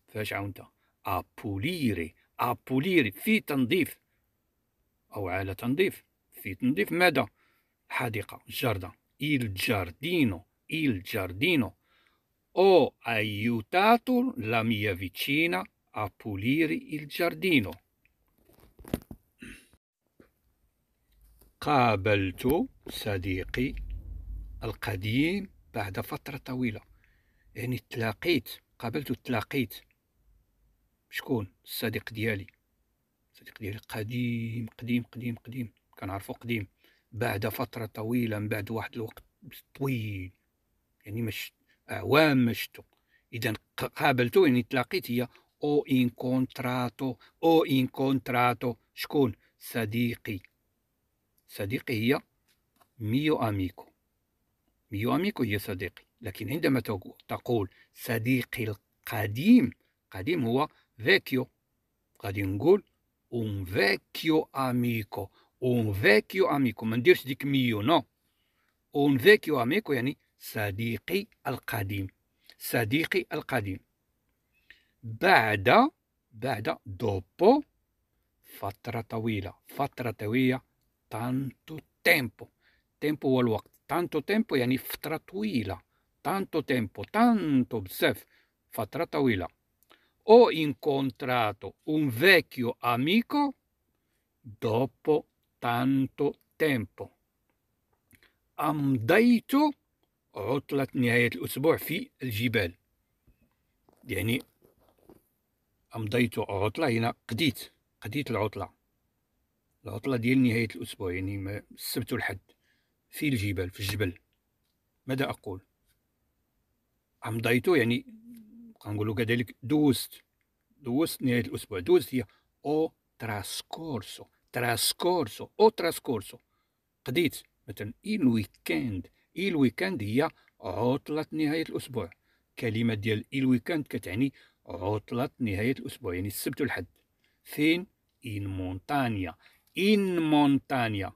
فاش عاونتها ابوليري ابوليري في تنظيف أو على تنظيف في تنظيف ماذا؟ حديقة جاردا il giardino il giardino ho aiutato la mia vicina a pulire il giardino قابلت صديقي القديم بعد فترة طويلة يعني تلاقيت قابلت تلاقيت شكون الصديق ديالي الفريق ديالي قديم قديم قديم قديم كنعرفو قديم بعد فترة طويلة من بعد واحد الوقت طويل يعني مش أعوام ما شتو إذا قابلتو يعني تلاقيت هي أو إن كونتراتو أو إن كونتراتو شكون صديقي صديقي هي ميو أميكو ميو أميكو هي صديقي لكن عندما تقول صديقي القديم قديم هو فيكيو غادي نقول un vecchio amico, un vecchio amico, ما نديرش ديك ميو نو un vecchio amico يعني صديقي القديم صديقي القديم بعد بعد dopo فترة طويلة فترة طويلة tanto tempo tempo هو الوقت tanto tempo يعني فترة طويلة tanto tempo tanto بزاف فترة طويلة ho incontrato un vecchio amico dopo tanto tempo أمضيت عطلة نهاية الأسبوع في الجبال يعني أمضيت عطلة هنا قديت قديت العطلة العطلة ديال نهاية الأسبوع يعني السبت والحد في الجبال في الجبل ماذا أقول أمضيت يعني نبقى نقولو كذلك دوزت دوزت نهاية الأسبوع دوزت هي أو تراسكورسو تراسكورسو أو تراسكورسو قديت مثلا إل ويكاند إل ويكاند هي عطلة نهاية الأسبوع كلمة ديال إل ويكاند كتعني عطلة نهاية الأسبوع يعني السبت والحد فين إن مونتانيا إن مونتانيا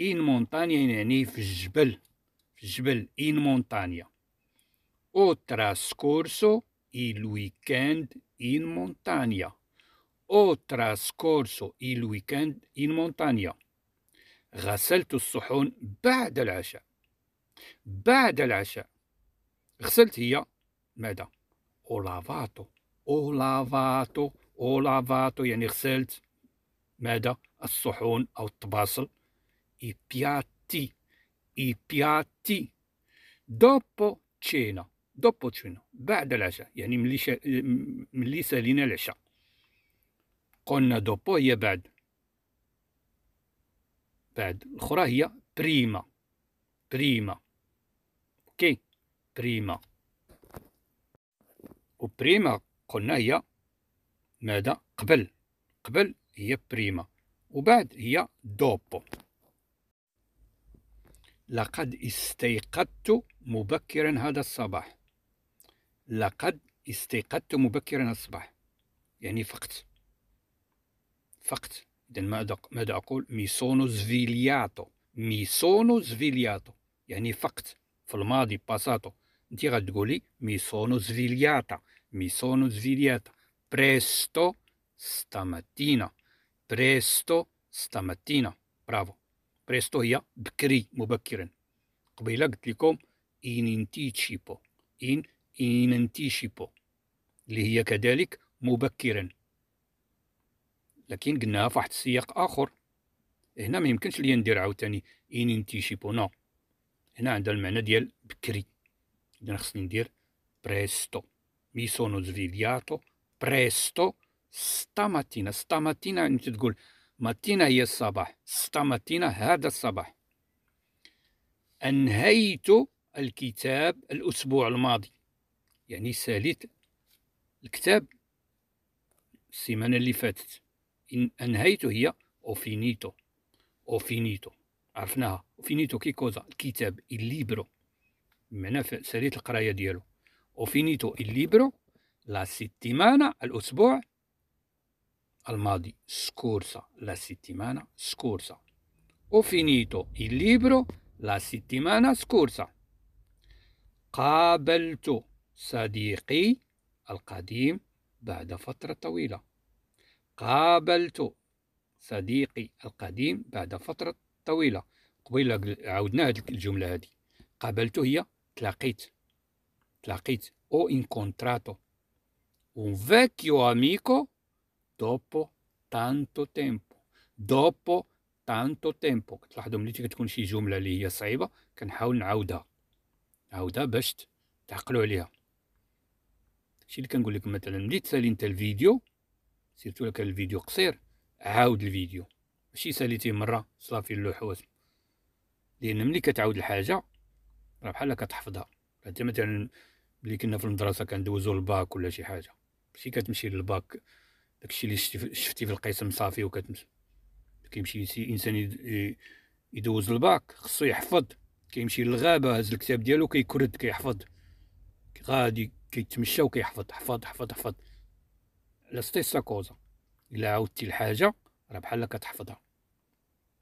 إن مونتانيا يعني في الجبل في الجبل إن مونتانيا أو تراسكورسو il weekend in montagna. Ho trascorso il weekend in montagna. غسلت الصحون بعد العشاء. بعد العشاء. غسلت هي ماذا؟ او لافاتو. او لافاتو. او لافاتو يعني غسلت ماذا؟ الصحون أو الطباصل. I piatti. I piatti. Dopo cena. دوبوتشينو بعد العشاء يعني ملي شا... ملي سالينا العشاء قلنا دوبو هي بعد بعد الاخرى هي بريما بريما اوكي بريما وبريما قلنا هي ماذا قبل قبل هي بريما وبعد هي دوبو لقد استيقظت مبكرا هذا الصباح لقد استيقظت مبكرا الصباح يعني فقت فقت إذن ماذا ماذا أقول ميسونو زفيلياتو ميسونو زفيلياتو يعني فقت في الماضي باساتو أنت غتقولي ميسونو زفيلياتا ميسونو زفيلياتا بريستو ستاماتينا بريستو ستاماتينا برافو بريستو هي بكري مبكرا قبيله قلت لكم إن انتيتشيبو إن in anticipo اللي هي كذلك مبكرا لكن قلناها في واحد السياق اخر هنا ما يمكنش ليا ندير عاوتاني ان انتيشيبو نو هنا عندها المعنى ديال بكري اذا خصني ندير بريستو مي سونو زفيلياتو بريستو ستاماتينا ستاماتينا انت تقول ماتينا هي الصباح ماتينا هذا الصباح انهيت الكتاب الاسبوع الماضي يعني ساليت الكتاب السيمانه اللي فاتت ان انهيته هي اوفينيتو اوفينيتو عرفناها اوفينيتو كي كوزا الكتاب الليبرو بمعنى ساليت القرايه ديالو اوفينيتو الليبرو لا سيتيمانا الاسبوع الماضي سكورسا لا سيتيمانا سكورسا اوفينيتو الليبرو لا سيتيمانا سكورسا settimana قابلت صديقي القديم بعد فترة طويلة قابلت صديقي القديم بعد فترة طويلة قبيلة عاودنا هذه الجملة هذه قابلت هي تلاقيت تلاقيت او انكونتراتو un vecchio amico dopo tanto tempo dopo tanto tempo كتلاحظوا ملي كتكون شي جمله اللي هي صعيبه كنحاول نعاودها نعاودها باش تعقلوا عليها الشيء اللي كنقول لكم مثلا ملي تسالي انت الفيديو سيرتو لك الفيديو قصير عاود الفيديو ماشي ساليتيه مره صافي اللوح واسم لان ملي كتعاود الحاجه راه بحال كتحفظها حتى مثلا ملي كنا في المدرسه كندوزو الباك ولا شي حاجه ماشي كتمشي للباك داكشي اللي شفتي في القسم صافي وكتمشي كيمشي شي انسان يدوز الباك خصو يحفظ كيمشي للغابه هز الكتاب ديالو كيكرد كيحفظ غادي كيتمشى وكيحفظ حفظ حفظ حفظ لا ستيسا كوزا الا عاودتي الحاجه راه بحال كتحفظها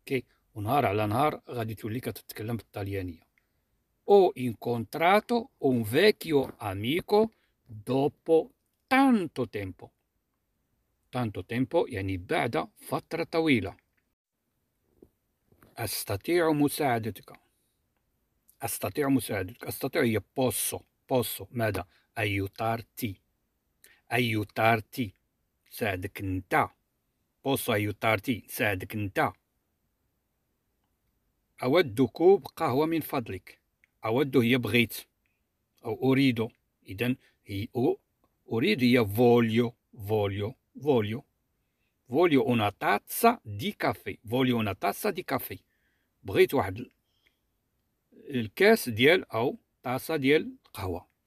كي ونهار على نهار غادي تولي كتتكلم بالطليانيه او انكونتراتو اون فيكيو اميكو دوبو تانتو تيمبو تانتو تيمبو يعني بعد فترة طويلة أستطيع مساعدتك أستطيع مساعدتك أستطيع هي بوسو بوسو ماذا أيطار تي أيطار ساعدك نتا بوسو أيطار تي ساعدك نتا أود كوب قهوة من فضلك أود هي بغيت أو أريد إذا هي أو أريد هي فوليو فوليو فوليو فوليو أونا تازا دي كافي فوليو أونا تازا دي كافي بغيت واحد الكاس ديال أو طاسة ديال قهوة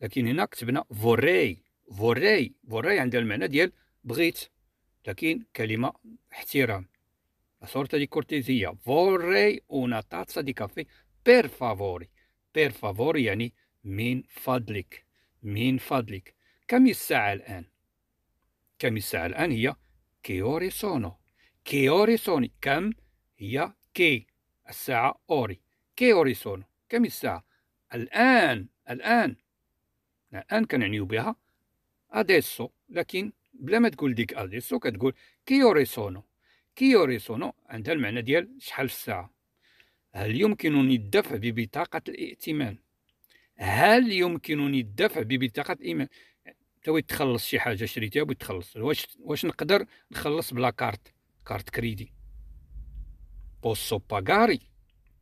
لكن هنا كتبنا فوري فوري فوري عندها المعنى ديال بغيت لكن كلمة احترام صورة دي كورتيزية فوري اون tazza دي كافي بير فافوري بير فافوري يعني من فضلك من فضلك كم الساعة الآن؟ كم الساعة الآن هي كيوري سونو كيوري سوني كم هي كي الساعة أوري كيوري سونو كم الساعة؟ الآن الآن الان كنعنيو بها اديسو لكن بلا ما تقول ديك اديسو كتقول كيوري سونو كيوري سونو عندها المعنى ديال شحال في الساعه هل يمكنني الدفع ببطاقه الائتمان هل يمكنني الدفع ببطاقه الائتمان تبغي تخلص شي حاجه شريتها بغيت تخلص واش واش نقدر نخلص بلا كارت كارت كريدي بوسو باغاري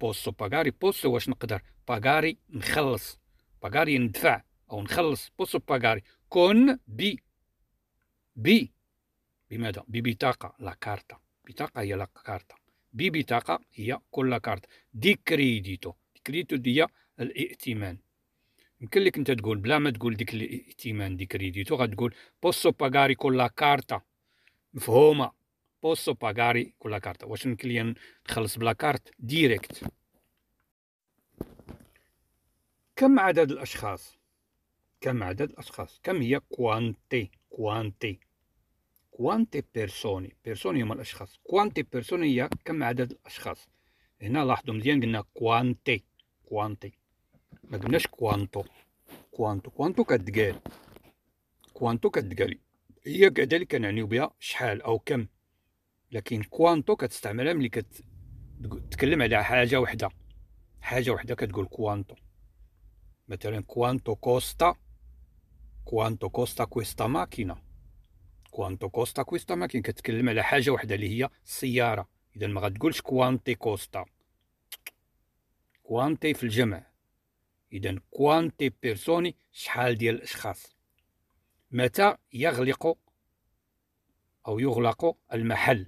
بوسو باغاري بوسو واش نقدر باغاري نخلص باغاري ندفع أو نخلص بوسو باغاري كون بي بي بماذا؟ ببطاقة لا كارتا بطاقة هي لا كارتا ببطاقة هي كل كارت دي كريديتو دي كريديتو دي الائتمان يمكن لك انت تقول بلا ما تقول ديك الائتمان دي كريديتو غتقول بوسو باغاري كل كارتا مفهومة بوسو باغاري كل كارتا واش يمكن لي نخلص بلا كارت ديريكت كم عدد الأشخاص كم عدد الأشخاص كم هي كوانتي كوانتي كوانتي بيرسوني بيرسوني هما الأشخاص كوانتي بيرسوني هي كم عدد الأشخاص هنا لاحظوا مزيان قلنا كوانتي كوانتي ما قلناش كوانتو كوانتو كوانتو كتقال كوانتو كتقال هي كذلك كنعنيو بها شحال أو كم لكن كوانتو كتستعملها ملي كتتكلم على حاجة وحدة حاجة وحدة كتقول كوانتو مثلا كوانتو كوستا كوانتو كوستا كويستا ماكينه كوانتو كوستا كويستا ماكينه كتكلم على حاجه واحده اللي هي السياره اذا ما غتقولش كوانتي كوستا كوانتي في الجمع اذا كوانتي بيرسوني شحال ديال الاشخاص متى يغلق او يغلق المحل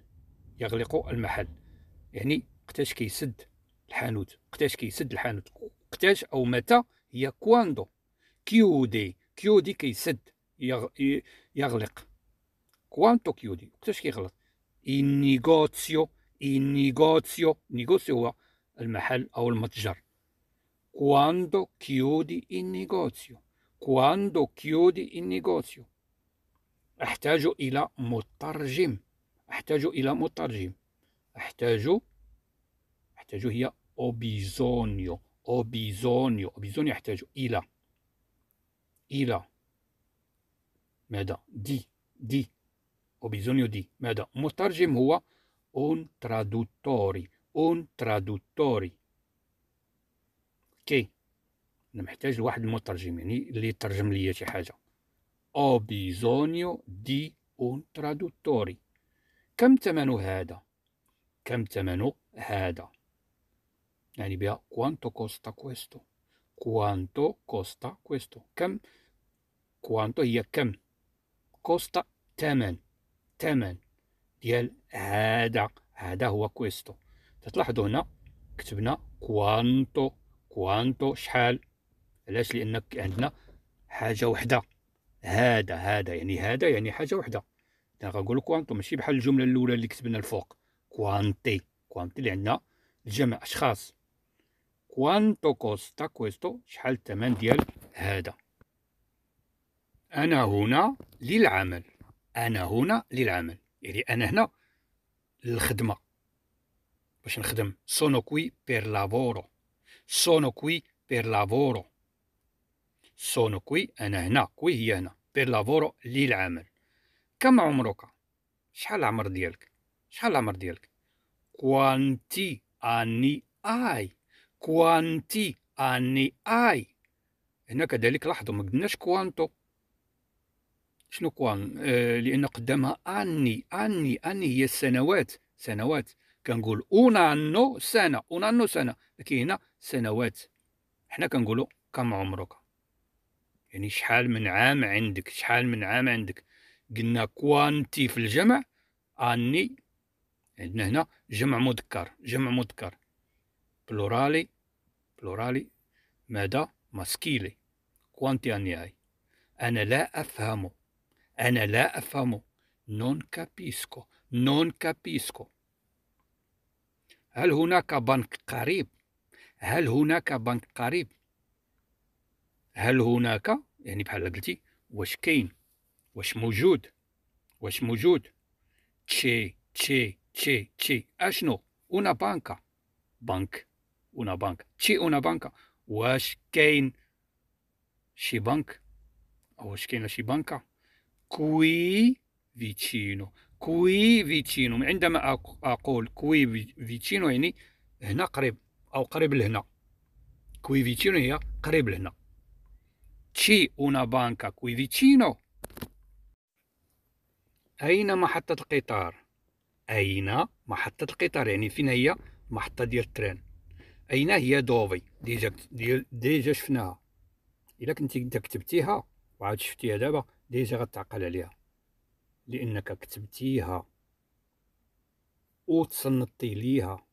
يغلق المحل يعني قتاش كيسد الحانوت قتاش كيسد الحانوت قتاش او متى هي كواندو كيودي كيودي كيسد يغلق كوانتو كيودي وقتاش كيغلط النيغوتسيو النيغوتسيو نيغوتسيو هو المحل او المتجر كواندو كيودي النيغوتسيو كواندو كيودي النيغوتسيو احتاج الى مترجم احتاج الى مترجم احتاج احتاج هي اوبيزونيو اوبيزونيو اوبيزونيو يحتاج الى إلى ماذا دي دي أو bisogno دي ماذا مترجم هو un traduttore un traduttore كي انا محتاج لواحد المترجم يعني اللي يترجم ليا شي حاجه او بيزونيو دي اون ترادوتوري كم ثمن هذا كم ثمن هذا يعني بها كوانتو كوستا كويستو كوانتو كوستا كويستو كم كوانتو هي كم كوستا تمن تمن ديال هذا هذا هو كويستو تلاحظوا هنا كتبنا كوانتو كوانتو شحال علاش لانك عندنا حاجه وحده هذا هذا يعني هذا يعني حاجه وحده انا غنقول كوانتو ماشي بحال الجمله الاولى اللي كتبنا الفوق كوانتي كوانتي اللي عندنا جمع اشخاص كوانتو كوستا كويستو شحال الثمن ديال هذا أنا هنا للعمل أنا هنا للعمل يعني أنا هنا للخدمة باش نخدم سونو كوي بير لافورو سونو كوي بير لافورو سونو كوي أنا هنا كوي هي هنا بير لافورو للعمل كم عمرك شحال العمر ديالك شحال العمر ديالك كوانتي أني آي كوانتي أني آي هنا كذلك لاحظوا ما قلناش كوانتو شنو كوان آه لان قدامها اني اني اني هي السنوات سنوات كنقول اون انو سنه اون انو سنه لكن هنا سنوات حنا كنقولوا كم عمرك يعني شحال من عام عندك شحال من عام عندك قلنا كوانتي في الجمع اني عندنا هنا جمع مذكر جمع مذكر بلورالي بلورالي ماذا ماسكيلي كوانتي اني اي انا لا افهم أنا لا أفهمه نون كابيسكو نون كابيسكو هل هناك بنك قريب هل هناك بنك قريب هل هناك يعني بحال قلتي واش كاين واش موجود واش موجود تشي تشي تشي تشي اشنو انا بانكا بنك انا بانكا تشي انا بانكا واش كاين شي بنك واش كاين شي بنكه qui vicino qui vicino عندما أقول qui vicino يعني هنا قريب أو قريب لهنا qui vicino هي قريب لهنا تشي una banca qui vicino أين محطة القطار أين محطة القطار يعني فين هي محطة ديال التران أين هي دوفي ديجا ديجا شفناها إلا كنتي كتبتيها وعاد شفتيها دابا ديجا غتعقل عليها لانك كتبتيها وتصنتي ليها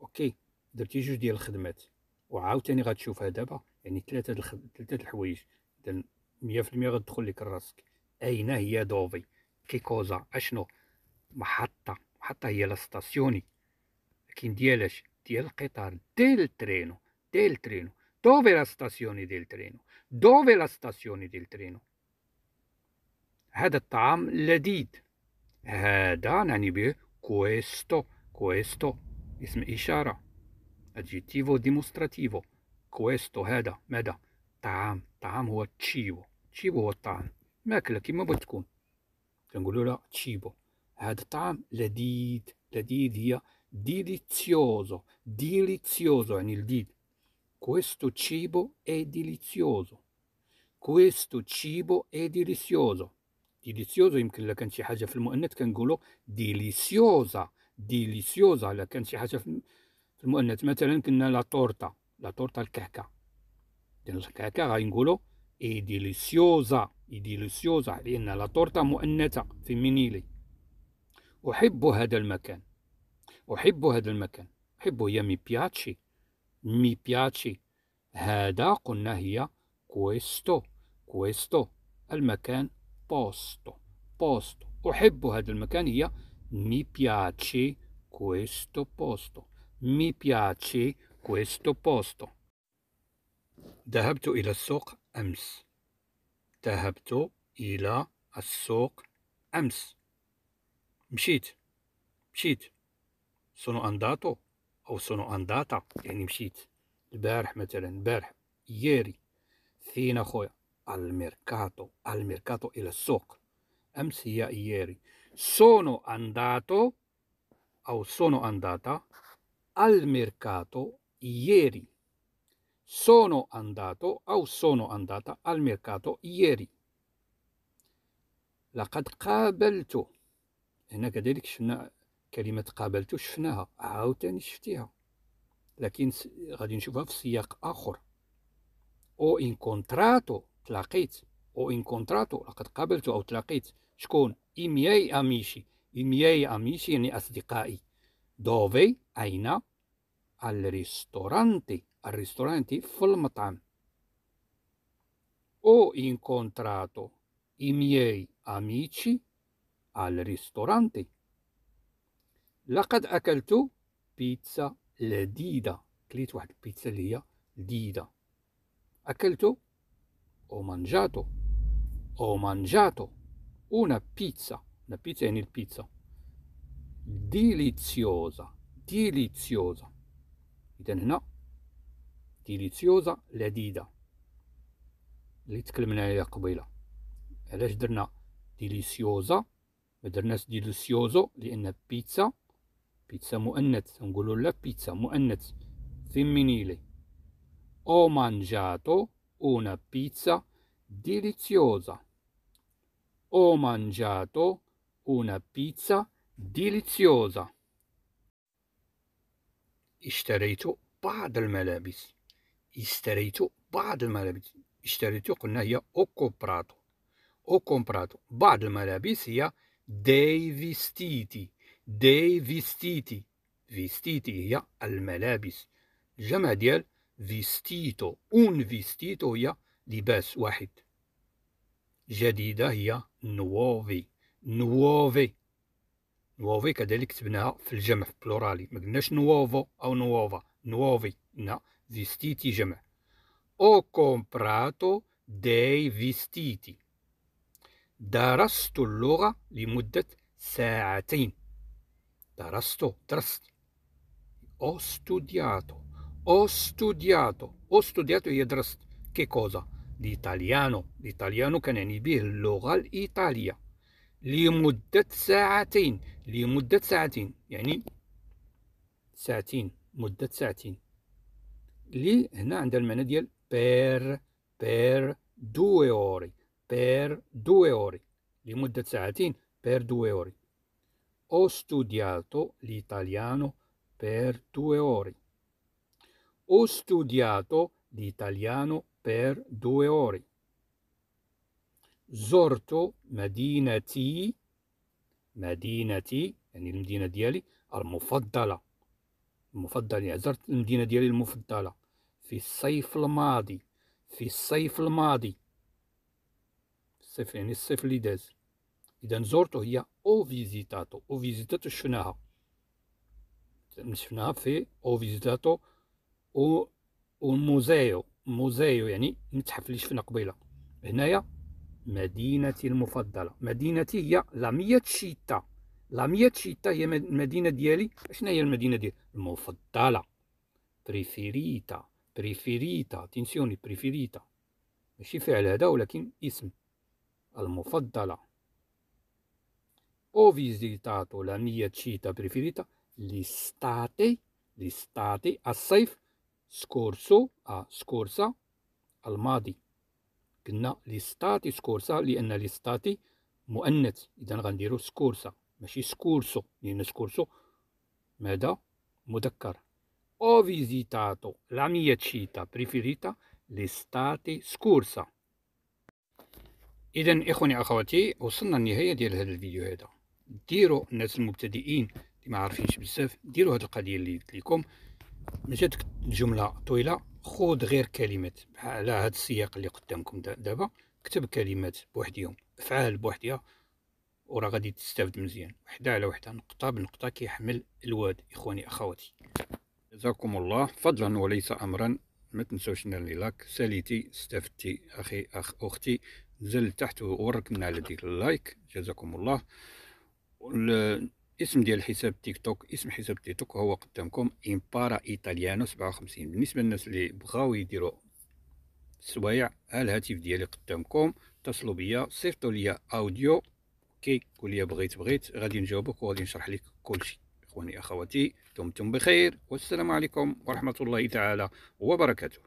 اوكي درتي جوج ديال الخدمات وعاوتاني غتشوفها دابا يعني ثلاثه الخد... ثلاثه الحوايج اذا 100% غتدخل لك راسك اين هي دوفي كيكوزا اشنو محطه محطه هي لا ستاسيوني لكن ديالاش ديال القطار ديال الترينو ديال الترينو دوفي لا ستاسيوني ديال الترينو دوفي لا ستاسيوني ديال الترينو هذا الطعام لذيذ هذا نعني به كويستو كويستو اسم إشارة أدجيتيفو ديمونستراتيفو كويستو هذا ماذا طعام طعام هو تشيبو تشيبو هو الطعام ماكلة كيما بغيت تكون كنقولوا لها تشيبو هذا الطعام لذيذ لذيذ هي ديليتسيوزو ديليتسيوزو يعني لذيذ questo cibo è delizioso questo cibo è delizioso ديليسيوزو يمكن لا كانت شي حاجه في المؤنث كنقولوا ديليسيوزا ديليسيوزا لا كانت شي حاجه في المؤنث مثلا كنا لا تورتا لا تورتا الكعكه ديال الكعكه غنقولوا اي ديليسيوزا اي ديليسيوزا لان لا تورتا مؤنثه فيمينيلي احب هذا المكان احب هذا المكان احب هي مي بياتشي مي بياتشي هذا قلنا هي كويستو كويستو المكان posto posto أحب هذا المكان هي mi piace questo posto mi piace questo posto ذهبت إلى السوق أمس ذهبت إلى السوق أمس مشيت مشيت sono andato أو sono andata يعني مشيت البارح مثلا البارح ياري فين أخويا al mercato, al mercato il soc, sia ieri, sono andato o sono andata al mercato ieri. Sono andato o sono andata al mercato ieri. لقد قابلت هنا كذلك شفنا كلمة قابلت شفناها عاوتاني شفتيها لكن غادي نشوفها في سياق آخر أو إنكونتراتو تلاقيت او ان كونتراتو لقد قابلت او تلاقيت شكون إمياي أميشي إمياي أميشي يعني أصدقائي دوفي أين الريستورانتي الريستورانتي في المطعم او ان كونتراتو miei amici al لقد أكلت بيتزا لذيذة كليت واحد البيتزا اللي هي لذيذة أكلت ho mangiato, ho mangiato una pizza, la pizza in il pizza, deliziosa, deliziosa. إذا هنا ديليسيوزا لذيذة اللي تكلمنا عليها قبيله علاش درنا ديليسيوزا ما درناش ديليسيوزو لان بيتزا بيتزا مؤنث نقولوا لا بيتزا مؤنث فيمينيلي او مانجاتو una pizza deliziosa. Ho mangiato una pizza deliziosa. اشتريت بعض الملابس اشتريت بعض الملابس اشتريت قلنا هي او كومبراتو او كومبراتو بعض الملابس هي dei vestiti dei vestiti vestiti هي الملابس الجمع ديال فيستيتو اون فيستيتو هي لباس واحد جديدة هي نووفي نووفي نووفي كذلك كتبناها في الجمع في بلورالي ما قلناش نووفو او نووفا نووفي نا فيستيتي جمع او كومبراتو داي فيستيتي درست اللغة لمدة ساعتين درست درست او ستودياتو ho studiato, ho studiato yedras, che cosa? L'italiano, l'italiano كان يعني به اللغة الإيطالية لمدة ساعتين لمدة ساعتين yani ساعتين مدة ساعتين لي هنا عندها المعنى ديال per, per due ore per due ore لمدة ساعتين per due ore ho studiato l'italiano per due ore ho studiato l'italiano per due ore. زرت مدينتي مدينتي يعني المدينة ديالي المفضلة المفضلة يعني زرت المدينة ديالي المفضلة في الصيف الماضي في الصيف الماضي الصيف يعني الصيف اللي داز إذا زرته هي أو فيزيتاتو أو فيزيتاتو شفناها شفناها في أو فيزيتاتو و وموزيو موزيو يعني متحف اللي شفنا قبيله هنايا مدينتي المفضله مدينتي هي لامية شيتا لامية شيتا هي المدينه ديالي شنو هي المدينه ديالي المفضله بريفيريتا بريفيريتا تنسيوني بريفيريتا ماشي فعل هذا ولكن اسم المفضله فيزيتاتو لا la شيتا بريفيريتا لي ستاتي لي ستاتي الصيف سكورسو آه سكورسا الماضي قلنا لي ستاتي سكورسا لأن لي ستاتي مؤنث إذا غنديرو سكورسا ماشي سكورسو لأن سكورسو ماذا مذكر أو فيزيتاتو لا mia città preferita l'estate سكورسا اذا اخواني اخواتي وصلنا للنهايه ديال هذا الفيديو هذا ديروا الناس المبتدئين اللي ما عارفينش بزاف ديروا هذه القضيه اللي قلت لكم ماشي الجمله طويله خذ غير كلمات على هذا السياق اللي قدامكم دابا كتب كلمات بوحديهم افعال بوحديه وراه غادي تستافد مزيان وحده على وحده نقطه بنقطه كيحمل الواد اخواني اخواتي جزاكم الله فضلا وليس امرا ما تنسوش نار لي لايك ساليتي استفدتي اخي اخ اختي نزل تحت ووركمنا على ديك اللايك جزاكم الله اسم ديال حساب تيك توك اسم حساب تيك توك هو قدامكم امبارا ايطاليانو 57 بالنسبه للناس اللي بغاو يديروا سوايع ها الهاتف ديالي قدامكم اتصلوا بيا صيفطوا ليا اوديو كي قول لي بغيت بغيت غادي نجاوبك وغادي نشرح لك كلشي اخواني اخواتي دمتم بخير والسلام عليكم ورحمه الله تعالى وبركاته